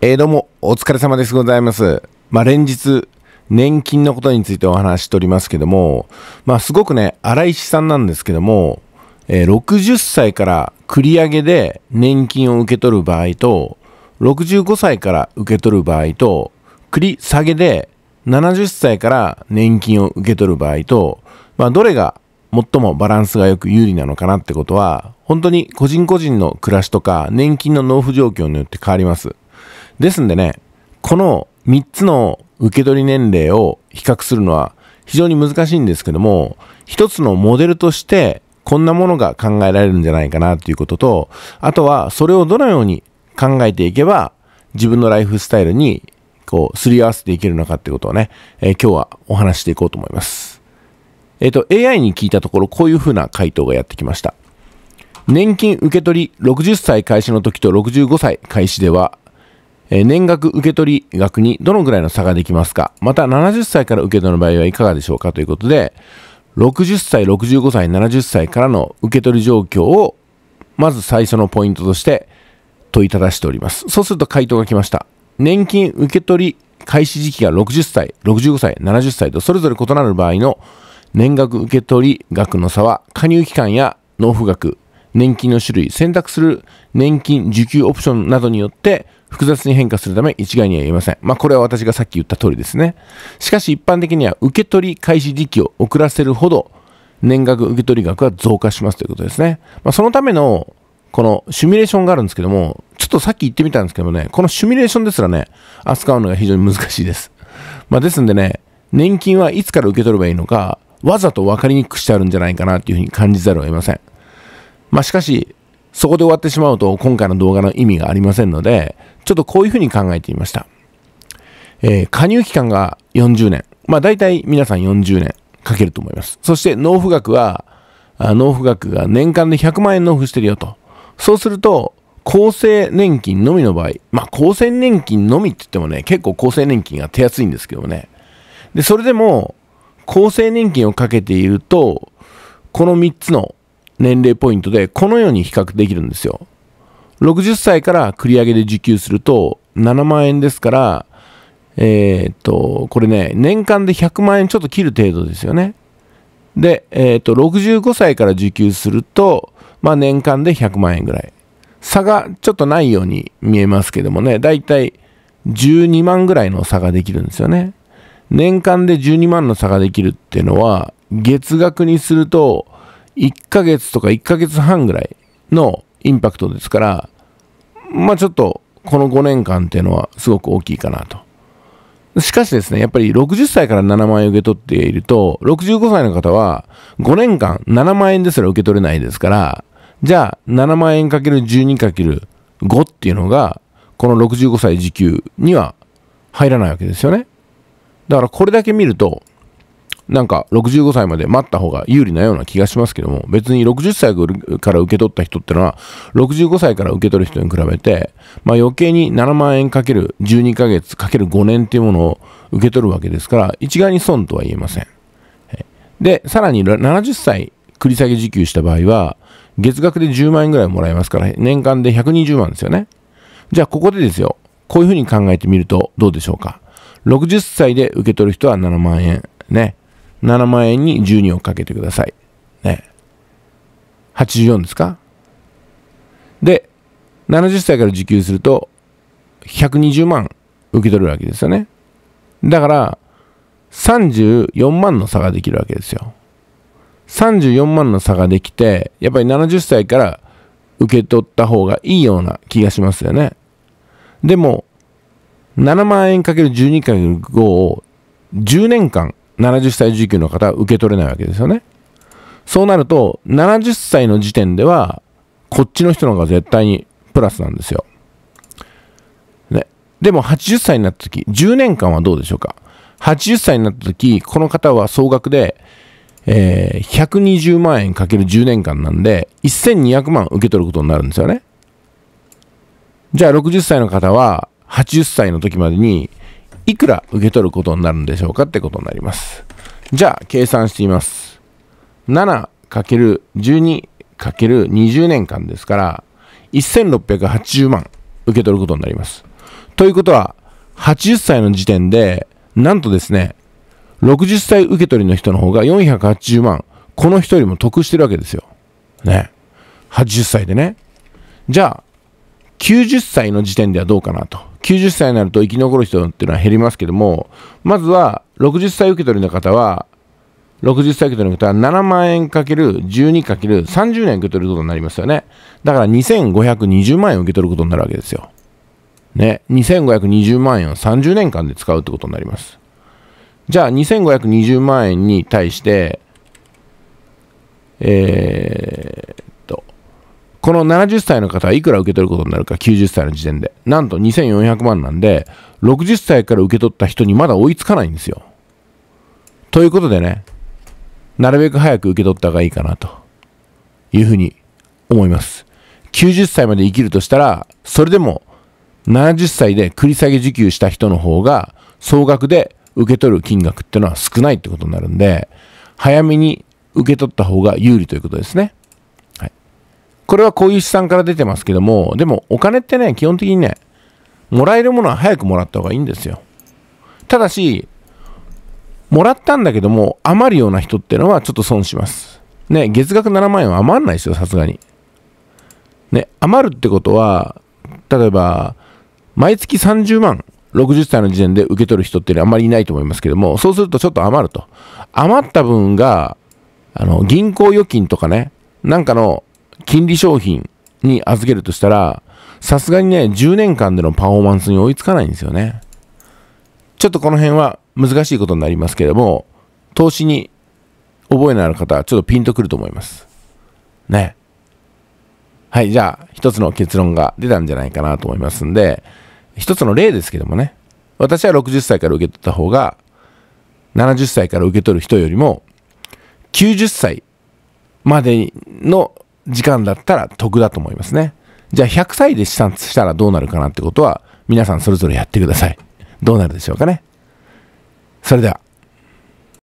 えー、どうも、お疲れ様ですございます。まあ、連日、年金のことについてお話しておりますけども、まあ、すごくね、荒石さんなんですけども、えー、60歳から繰り上げで年金を受け取る場合と、65歳から受け取る場合と、繰り下げで70歳から年金を受け取る場合と、まあ、どれが最もバランスがよく有利なのかなってことは、本当に個人個人の暮らしとか年金の納付状況によって変わります。ですんでね、この3つの受け取り年齢を比較するのは非常に難しいんですけども、1つのモデルとしてこんなものが考えられるんじゃないかなということと、あとはそれをどのように考えていけば自分のライフスタイルにこうすり合わせていけるのかってことをね、えー、今日はお話していこうと思います。えっ、ー、と、AI に聞いたところこういうふうな回答がやってきました。年金受け取り60歳開始の時と65歳開始では年額受取額にどのぐらいの差ができますかまた70歳から受け取る場合はいかがでしょうかということで、60歳、65歳、70歳からの受け取り状況を、まず最初のポイントとして問いただしております。そうすると回答が来ました。年金受取開始時期が60歳、65歳、70歳とそれぞれ異なる場合の年額受取額の差は、加入期間や納付額、年金の種類、選択する年金受給オプションなどによって複雑に変化するため一概には言えません。まあ、これは私がさっき言った通りですね。しかし一般的には受け取り開始時期を遅らせるほど年額受け取り額は増加しますということですね。まあ、そのためのこのシミュレーションがあるんですけども、ちょっとさっき言ってみたんですけどね、このシミュレーションですらね、扱うのが非常に難しいです。まあ、ですんでね、年金はいつから受け取ればいいのか、わざと分かりにくくしてあるんじゃないかなというふうに感じざるを得ません。まあ、しかし、そこで終わってしまうと今回の動画の意味がありませんので、ちょっとこういうふうに考えてみました。えー、加入期間が40年。まあ大体皆さん40年かけると思います。そして納付額は、納付額が年間で100万円納付してるよと。そうすると、厚生年金のみの場合、まあ厚生年金のみって言ってもね、結構厚生年金が手厚いんですけどね。で、それでも、厚生年金をかけていると、この3つの年齢ポイントで、このように比較できるんですよ。60歳から繰り上げで受給すると、7万円ですから、えー、っと、これね、年間で100万円ちょっと切る程度ですよね。で、えー、っと、65歳から受給すると、まあ年間で100万円ぐらい。差がちょっとないように見えますけどもね、だいたい12万ぐらいの差ができるんですよね。年間で12万の差ができるっていうのは、月額にすると、1ヶ月とか1ヶ月半ぐらいのインパクトですから、まあちょっとこの5年間っていうのはすごく大きいかなと。しかしですね、やっぱり60歳から7万円受け取っていると、65歳の方は5年間7万円ですら受け取れないですから、じゃあ7万円 ×12×5 っていうのが、この65歳時給には入らないわけですよね。だからこれだけ見ると、なんか65歳まで待った方が有利なような気がしますけども、別に60歳から受け取った人ってのは、65歳から受け取る人に比べて、まあ余計に7万円かける12ヶ月かける5年っていうものを受け取るわけですから、一概に損とは言えません。で、さらに70歳繰り下げ受給した場合は、月額で10万円ぐらいもらえますから、年間で120万ですよね。じゃあここでですよ、こういうふうに考えてみるとどうでしょうか。60歳で受け取る人は7万円。ね。7万円に12をかけてください。ね。84ですかで、70歳から受給すると、120万受け取るわけですよね。だから、34万の差ができるわけですよ。34万の差ができて、やっぱり70歳から受け取った方がいいような気がしますよね。でも、7万円かける12かける5を10年間70歳受給の方は受け取れないわけですよね。そうなると、70歳の時点では、こっちの人の方が絶対にプラスなんですよ。ね。でも80歳になった時、10年間はどうでしょうか。80歳になった時、この方は総額で、えー、120万円かける10年間なんで、1200万受け取ることになるんですよね。じゃあ60歳の方は、80歳の時までにいくら受け取ることになるんでしょうかってことになります。じゃあ、計算してみます。7×12×20 年間ですから、1680万受け取ることになります。ということは、80歳の時点で、なんとですね、60歳受け取りの人の方が480万、この人よりも得してるわけですよ。ね。80歳でね。じゃあ、90歳の時点ではどうかなと。90歳になると生き残る人っていうのは減りますけども、まずは60歳受け取りの方は、60歳受け取りの方は7万円かける12かける30年受け取ることになりますよね。だから2520万円受け取ることになるわけですよ。ね。2520万円を30年間で使うってことになります。じゃあ2520万円に対して、えー、この70歳の方はいくら受け取ることになるか、90歳の時点で。なんと2400万なんで、60歳から受け取った人にまだ追いつかないんですよ。ということでね、なるべく早く受け取った方がいいかなというふうに思います。90歳まで生きるとしたら、それでも70歳で繰り下げ受給した人の方が、総額で受け取る金額ってのは少ないってことになるんで、早めに受け取った方が有利ということですね。これはこういう資産から出てますけども、でもお金ってね、基本的にね、もらえるものは早くもらった方がいいんですよ。ただし、もらったんだけども、余るような人ってのはちょっと損します。ね、月額7万円は余んないですよ、さすがに。ね、余るってことは、例えば、毎月30万、60歳の時点で受け取る人っていうのはあんまりいないと思いますけども、そうするとちょっと余ると。余った分が、あの、銀行預金とかね、なんかの金利商品に預けるとしたら、さすがにね、10年間でのパフォーマンスに追いつかないんですよね。ちょっとこの辺は難しいことになりますけれども、投資に覚えのある方はちょっとピンとくると思います。ね。はい、じゃあ、一つの結論が出たんじゃないかなと思いますんで、一つの例ですけどもね、私は60歳から受け取った方が、70歳から受け取る人よりも、90歳までの時間だったら得だと思いますね。じゃあ100歳で試算したらどうなるかなってことは皆さんそれぞれやってください。どうなるでしょうかね。それでは。